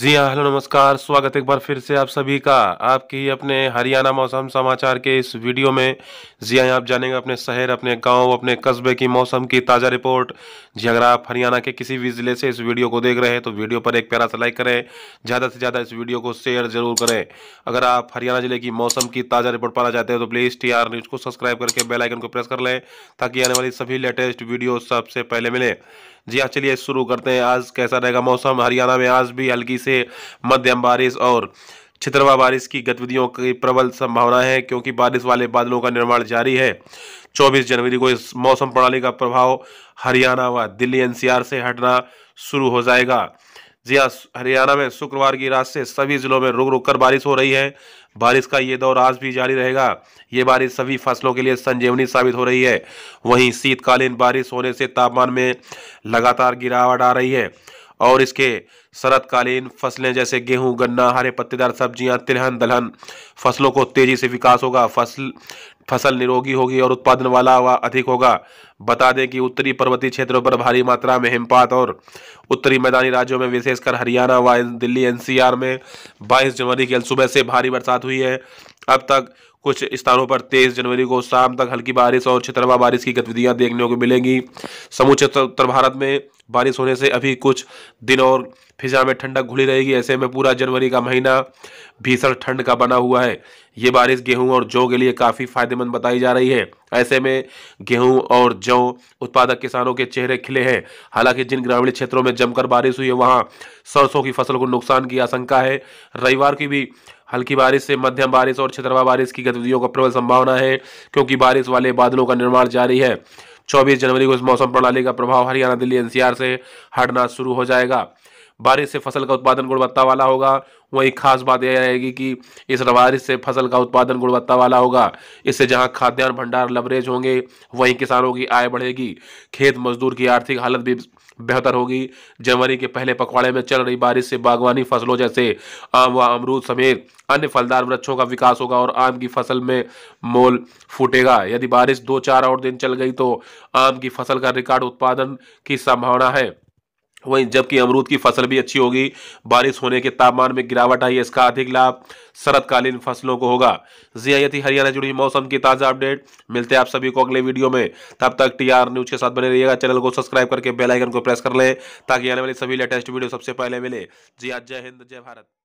जी हाँ हेलो नमस्कार स्वागत एक बार फिर से आप सभी का आपके ही अपने हरियाणा मौसम समाचार के इस वीडियो में जी हाँ आप जानेंगे अपने शहर अपने गांव अपने कस्बे की मौसम की ताज़ा रिपोर्ट जी अगर आप हरियाणा के किसी भी ज़िले से इस वीडियो को देख रहे हैं तो वीडियो पर एक प्यारा सा लाइक करें ज़्यादा से ज़्यादा इस वीडियो को शेयर जरूर करें अगर आप हरियाणा ज़िले की मौसम की ताज़ा रिपोर्ट पाना चाहते हैं तो प्लीज़ टी आर न्यूज़ को सब्सक्राइब करके बेलाइकन को प्रेस कर लें ताकि आने वाली सभी लेटेस्ट वीडियो सबसे पहले मिले जी हाँ चलिए शुरू करते हैं आज कैसा रहेगा मौसम हरियाणा में आज भी हल्की से मध्यम बारिश और छितरवा बारिश की गतिविधियों की प्रबल संभावना है क्योंकि बारिश वाले बादलों का निर्माण जारी है 24 जनवरी को इस मौसम प्रणाली का प्रभाव हरियाणा व दिल्ली एनसीआर से हटना शुरू हो जाएगा जी हाँ हरियाणा में शुक्रवार की रात से सभी जिलों में रुक रुक कर बारिश हो रही है बारिश का ये दौर आज भी जारी रहेगा ये बारिश सभी फसलों के लिए संजीवनी साबित हो रही है वहीं शीतकालीन बारिश होने से तापमान में लगातार गिरावट आ रही है और इसके शरतकालीन फसलें जैसे गेहूं गन्ना हरे पत्तेदार सब्जियां तिलहन दलहन फसलों को तेजी से विकास होगा फसल फसल निरोगी होगी और उत्पादन वाला व वा अधिक होगा बता दें कि उत्तरी पर्वतीय क्षेत्रों पर भारी मात्रा में हिमपात और उत्तरी मैदानी राज्यों में विशेषकर हरियाणा व दिल्ली एनसीआर में 22 जनवरी के सुबह से भारी बरसात हुई है अब तक कुछ स्थानों पर तेईस जनवरी को शाम तक हल्की बारिश और छतरवा बारिश की गतिविधियां देखने को मिलेंगी समूचे उत्तर भारत में बारिश होने से अभी कुछ दिन और फिजा में ठंडक घुली रहेगी ऐसे में पूरा जनवरी का महीना भीषण ठंड का बना हुआ है ये बारिश गेहूं और जौ के लिए काफ़ी फायदेमंद बताई जा रही है ऐसे में गेहूं और जौ उत्पादक किसानों के चेहरे खिले हैं हालांकि जिन ग्रामीण क्षेत्रों में जमकर बारिश हुई है वहाँ सरसों की फसल को नुकसान की आशंका है रविवार की भी हल्की बारिश से मध्यम बारिश और छतरवा बारिश की गतिविधियों का प्रबल संभावना है क्योंकि बारिश वाले बादलों का निर्माण जारी है 24 जनवरी को इस मौसम प्रणाली का प्रभाव हरियाणा दिल्ली एनसीआर से हटना शुरू हो जाएगा बारिश से फसल का उत्पादन गुणवत्ता वाला होगा वहीं खास बात यह रहेगी कि इस बारिश से फसल का उत्पादन गुणवत्ता वाला होगा इससे जहां खाद्यान्न भंडार लवरेज होंगे वहीं किसानों की आय बढ़ेगी खेत मजदूर की आर्थिक हालत भी बेहतर होगी जनवरी के पहले पखवाड़े में चल रही बारिश से बागवानी फसलों जैसे आम व अमरूद समेत अन्य फलदार वृक्षों का विकास होगा और आम की फसल में मोल फूटेगा यदि बारिश दो चार और दिन चल गई तो आम की फसल का रिकॉर्ड उत्पादन की संभावना है वहीं जबकि अमरूद की फसल भी अच्छी होगी बारिश होने के तापमान में गिरावट आई है इसका अधिक लाभ शरतकालीन फसलों को होगा जी आई हाँ, हरियाणा जुड़ी मौसम की ताज़ा अपडेट मिलते हैं आप सभी को अगले वीडियो में तब तक टी आर न्यूज़ के साथ बने रहिएगा चैनल को सब्सक्राइब करके बेल आइकन को प्रेस कर लें ताकि आने वाली सभी लेटेस्ट वीडियो सबसे पहले मिले जी आज हाँ, जय हिंद जय भारत